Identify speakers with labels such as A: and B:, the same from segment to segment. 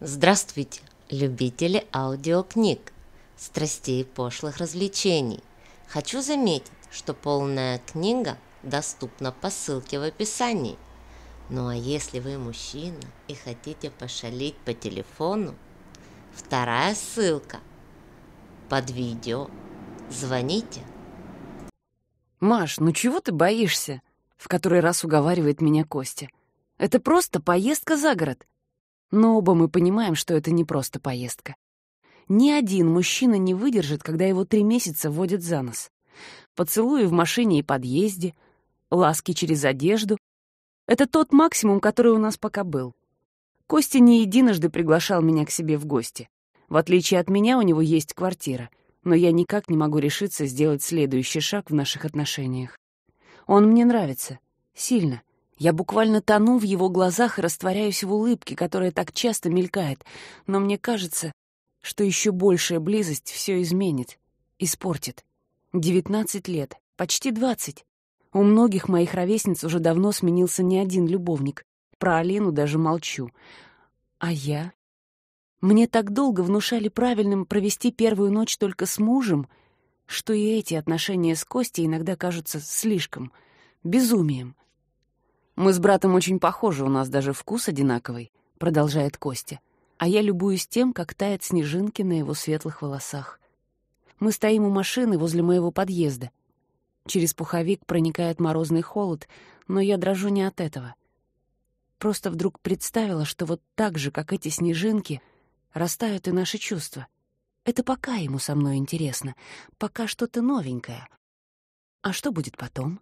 A: Здравствуйте, любители аудиокниг, страстей и пошлых развлечений. Хочу заметить, что полная книга доступна по ссылке в описании. Ну а если вы мужчина и хотите пошалить по телефону, вторая ссылка под видео. Звоните. Маш, ну чего ты боишься? В который раз уговаривает меня Костя. Это просто поездка за город. Но оба мы понимаем, что это не просто поездка. Ни один мужчина не выдержит, когда его три месяца водят за нос. Поцелуи в машине и подъезде, ласки через одежду. Это тот максимум, который у нас пока был. Костя не единожды приглашал меня к себе в гости. В отличие от меня, у него есть квартира, но я никак не могу решиться сделать следующий шаг в наших отношениях. Он мне нравится. Сильно. Я буквально тону в его глазах и растворяюсь в улыбке, которая так часто мелькает, но мне кажется, что еще большая близость все изменит, испортит. Девятнадцать лет, почти двадцать. У многих моих ровесниц уже давно сменился не один любовник. Про Алину даже молчу. А я? Мне так долго внушали правильным провести первую ночь только с мужем, что и эти отношения с Костей иногда кажутся слишком, безумием. Мы с братом очень похожи, у нас даже вкус одинаковый», — продолжает Костя. А я любуюсь тем, как тает снежинки на его светлых волосах. Мы стоим у машины возле моего подъезда. Через пуховик проникает морозный холод, но я дрожу не от этого. Просто вдруг представила, что вот так же, как эти снежинки, растают и наши чувства. Это пока ему со мной интересно, пока что-то новенькое. А что будет потом?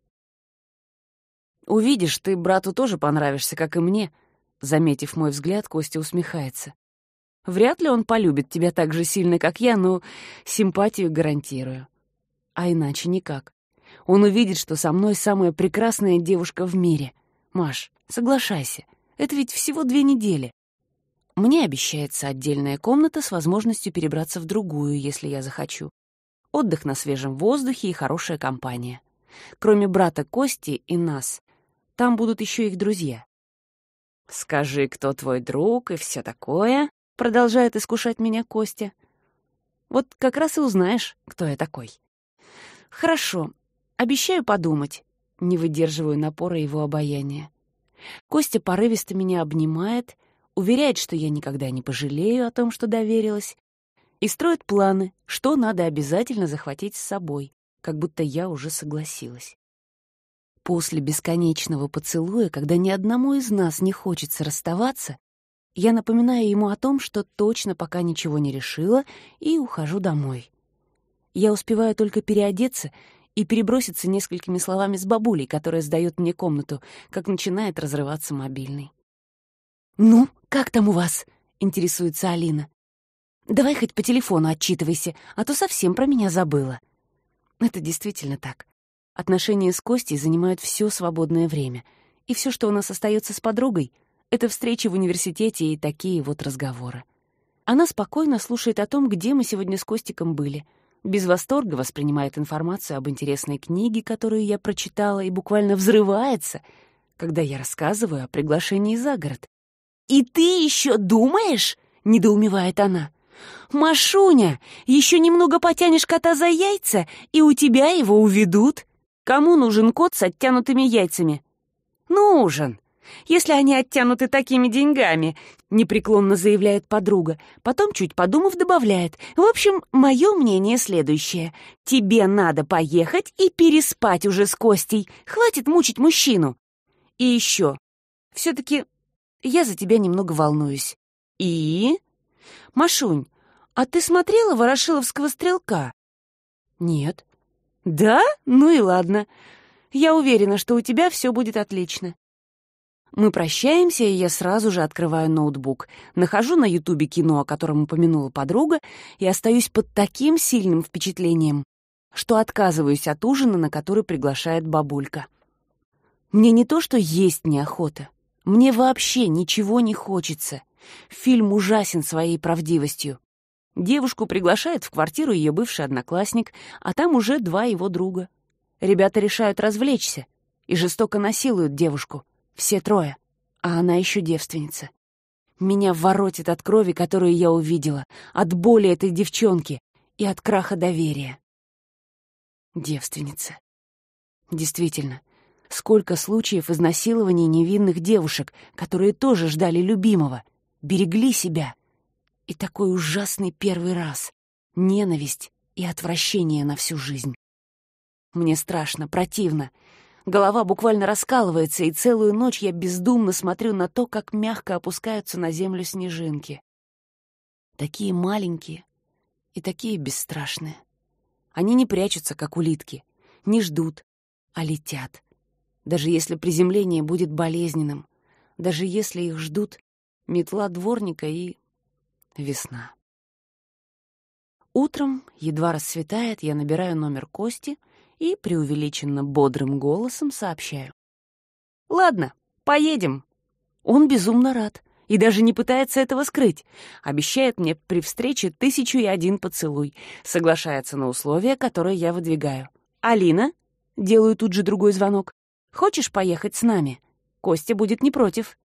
A: «Увидишь, ты брату тоже понравишься, как и мне», — заметив мой взгляд, Костя усмехается. «Вряд ли он полюбит тебя так же сильно, как я, но симпатию гарантирую. А иначе никак. Он увидит, что со мной самая прекрасная девушка в мире. Маш, соглашайся, это ведь всего две недели. Мне обещается отдельная комната с возможностью перебраться в другую, если я захочу. Отдых на свежем воздухе и хорошая компания. Кроме брата Кости и нас, там будут еще их друзья. «Скажи, кто твой друг и все такое», — продолжает искушать меня Костя. «Вот как раз и узнаешь, кто я такой». «Хорошо, обещаю подумать». Не выдерживаю напора его обаяния. Костя порывисто меня обнимает, уверяет, что я никогда не пожалею о том, что доверилась, и строит планы, что надо обязательно захватить с собой, как будто я уже согласилась. После бесконечного поцелуя, когда ни одному из нас не хочется расставаться, я напоминаю ему о том, что точно пока ничего не решила, и ухожу домой. Я успеваю только переодеться и переброситься несколькими словами с бабулей, которая сдаёт мне комнату, как начинает разрываться мобильный. «Ну, как там у вас?» — интересуется Алина. «Давай хоть по телефону отчитывайся, а то совсем про меня забыла». Это действительно так. Отношения с Костей занимают все свободное время. И все, что у нас остается с подругой, — это встречи в университете и такие вот разговоры. Она спокойно слушает о том, где мы сегодня с Костиком были. Без восторга воспринимает информацию об интересной книге, которую я прочитала, и буквально взрывается, когда я рассказываю о приглашении за город. «И ты еще думаешь?» — недоумевает она. «Машуня, еще немного потянешь кота за яйца, и у тебя его уведут!» Кому нужен кот с оттянутыми яйцами? Нужен. Если они оттянуты такими деньгами, непреклонно заявляет подруга. Потом, чуть подумав, добавляет. В общем, мое мнение следующее. Тебе надо поехать и переспать уже с Костей. Хватит мучить мужчину. И еще. Все-таки я за тебя немного волнуюсь. И? Машунь, а ты смотрела «Ворошиловского стрелка»? Нет. «Да? Ну и ладно. Я уверена, что у тебя все будет отлично». Мы прощаемся, и я сразу же открываю ноутбук. Нахожу на Ютубе кино, о котором упомянула подруга, и остаюсь под таким сильным впечатлением, что отказываюсь от ужина, на который приглашает бабулька. Мне не то, что есть неохота. Мне вообще ничего не хочется. Фильм ужасен своей правдивостью. Девушку приглашает в квартиру ее бывший одноклассник, а там уже два его друга. Ребята решают развлечься и жестоко насилуют девушку. Все трое. А она еще девственница. Меня воротит от крови, которую я увидела, от боли этой девчонки и от краха доверия. Девственница. Действительно, сколько случаев изнасилований невинных девушек, которые тоже ждали любимого, берегли себя — и такой ужасный первый раз. Ненависть и отвращение на всю жизнь. Мне страшно, противно. Голова буквально раскалывается, и целую ночь я бездумно смотрю на то, как мягко опускаются на землю снежинки. Такие маленькие и такие бесстрашные. Они не прячутся, как улитки, не ждут, а летят. Даже если приземление будет болезненным, даже если их ждут метла дворника и Весна. Утром, едва рассветает, я набираю номер Кости и преувеличенно бодрым голосом сообщаю. «Ладно, поедем». Он безумно рад и даже не пытается этого скрыть. Обещает мне при встрече тысячу и один поцелуй. Соглашается на условия, которые я выдвигаю. «Алина?» — делаю тут же другой звонок. «Хочешь поехать с нами? Костя будет не против».